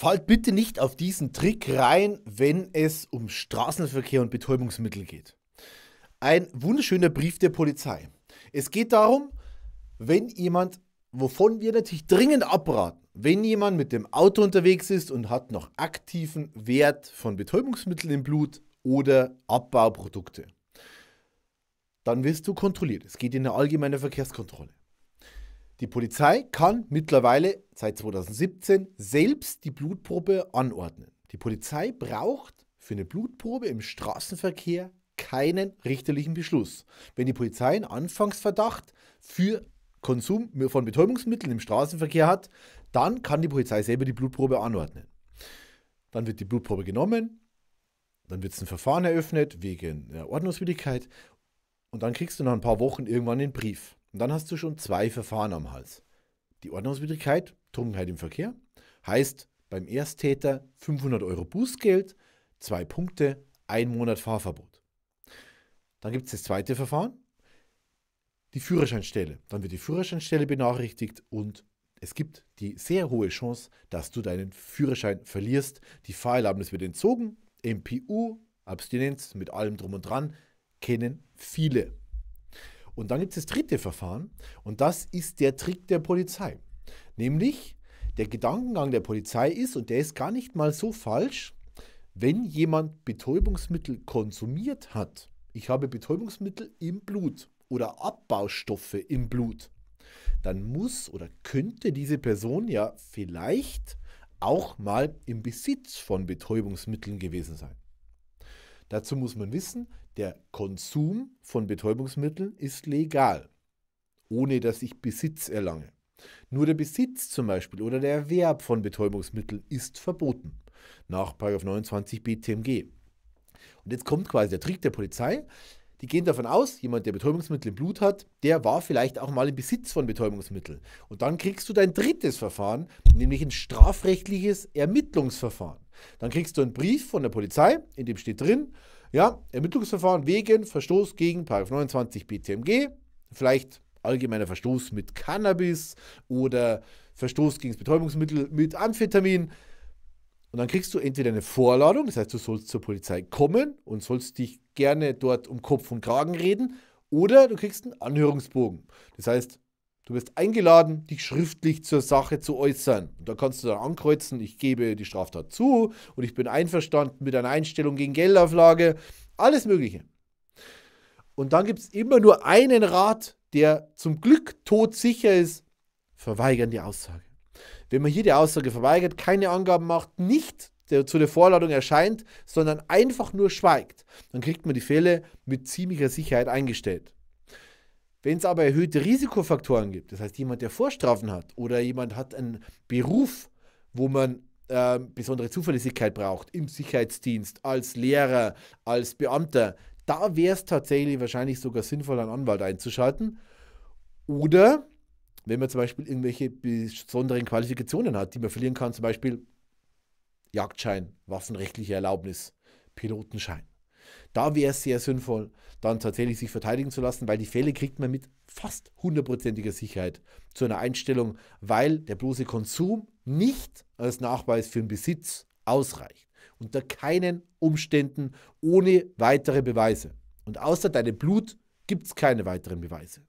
Fallt bitte nicht auf diesen Trick rein, wenn es um Straßenverkehr und Betäubungsmittel geht. Ein wunderschöner Brief der Polizei. Es geht darum, wenn jemand, wovon wir natürlich dringend abraten, wenn jemand mit dem Auto unterwegs ist und hat noch aktiven Wert von Betäubungsmitteln im Blut oder Abbauprodukte, dann wirst du kontrolliert. Es geht in eine allgemeine Verkehrskontrolle. Die Polizei kann mittlerweile seit 2017 selbst die Blutprobe anordnen. Die Polizei braucht für eine Blutprobe im Straßenverkehr keinen richterlichen Beschluss. Wenn die Polizei einen Anfangsverdacht für Konsum von Betäubungsmitteln im Straßenverkehr hat, dann kann die Polizei selber die Blutprobe anordnen. Dann wird die Blutprobe genommen, dann wird ein Verfahren eröffnet wegen Ordnungswidrigkeit und dann kriegst du nach ein paar Wochen irgendwann den Brief. Und dann hast du schon zwei Verfahren am Hals. Die Ordnungswidrigkeit, Trunkenheit im Verkehr, heißt beim Ersttäter 500 Euro Bußgeld, zwei Punkte, ein Monat Fahrverbot. Dann gibt es das zweite Verfahren, die Führerscheinstelle. Dann wird die Führerscheinstelle benachrichtigt und es gibt die sehr hohe Chance, dass du deinen Führerschein verlierst. Die Fahrerlaubnis wird entzogen. MPU, Abstinenz mit allem drum und dran, kennen viele. Und dann gibt es das dritte Verfahren und das ist der Trick der Polizei. Nämlich der Gedankengang der Polizei ist, und der ist gar nicht mal so falsch, wenn jemand Betäubungsmittel konsumiert hat. Ich habe Betäubungsmittel im Blut oder Abbaustoffe im Blut. Dann muss oder könnte diese Person ja vielleicht auch mal im Besitz von Betäubungsmitteln gewesen sein. Dazu muss man wissen, der Konsum von Betäubungsmitteln ist legal, ohne dass ich Besitz erlange. Nur der Besitz zum Beispiel oder der Erwerb von Betäubungsmitteln ist verboten nach 29 BTMG. Und jetzt kommt quasi der Trick der Polizei. Die gehen davon aus, jemand, der Betäubungsmittel im Blut hat, der war vielleicht auch mal im Besitz von Betäubungsmitteln. Und dann kriegst du dein drittes Verfahren, nämlich ein strafrechtliches Ermittlungsverfahren. Dann kriegst du einen Brief von der Polizei, in dem steht drin, ja, Ermittlungsverfahren wegen Verstoß gegen 29 BTMG, vielleicht allgemeiner Verstoß mit Cannabis oder Verstoß gegen das Betäubungsmittel mit Amphetamin. Und dann kriegst du entweder eine Vorladung, das heißt, du sollst zur Polizei kommen und sollst dich gerne dort um Kopf und Kragen reden, oder du kriegst einen Anhörungsbogen. Das heißt, Du wirst eingeladen, dich schriftlich zur Sache zu äußern. Und da kannst du dann ankreuzen, ich gebe die Straftat zu und ich bin einverstanden mit einer Einstellung gegen Geldauflage. Alles Mögliche. Und dann gibt es immer nur einen Rat, der zum Glück todsicher ist. Verweigern die Aussage. Wenn man hier die Aussage verweigert, keine Angaben macht, nicht der zu der Vorladung erscheint, sondern einfach nur schweigt, dann kriegt man die Fälle mit ziemlicher Sicherheit eingestellt. Wenn es aber erhöhte Risikofaktoren gibt, das heißt jemand, der Vorstrafen hat oder jemand hat einen Beruf, wo man äh, besondere Zuverlässigkeit braucht, im Sicherheitsdienst, als Lehrer, als Beamter, da wäre es tatsächlich wahrscheinlich sogar sinnvoll, einen Anwalt einzuschalten. Oder wenn man zum Beispiel irgendwelche besonderen Qualifikationen hat, die man verlieren kann, zum Beispiel Jagdschein, waffenrechtliche Erlaubnis, Pilotenschein. Da wäre es sehr sinnvoll, dann tatsächlich sich verteidigen zu lassen, weil die Fälle kriegt man mit fast hundertprozentiger Sicherheit zu einer Einstellung, weil der bloße Konsum nicht als Nachweis für den Besitz ausreicht. Unter keinen Umständen ohne weitere Beweise. Und außer deinem Blut gibt es keine weiteren Beweise.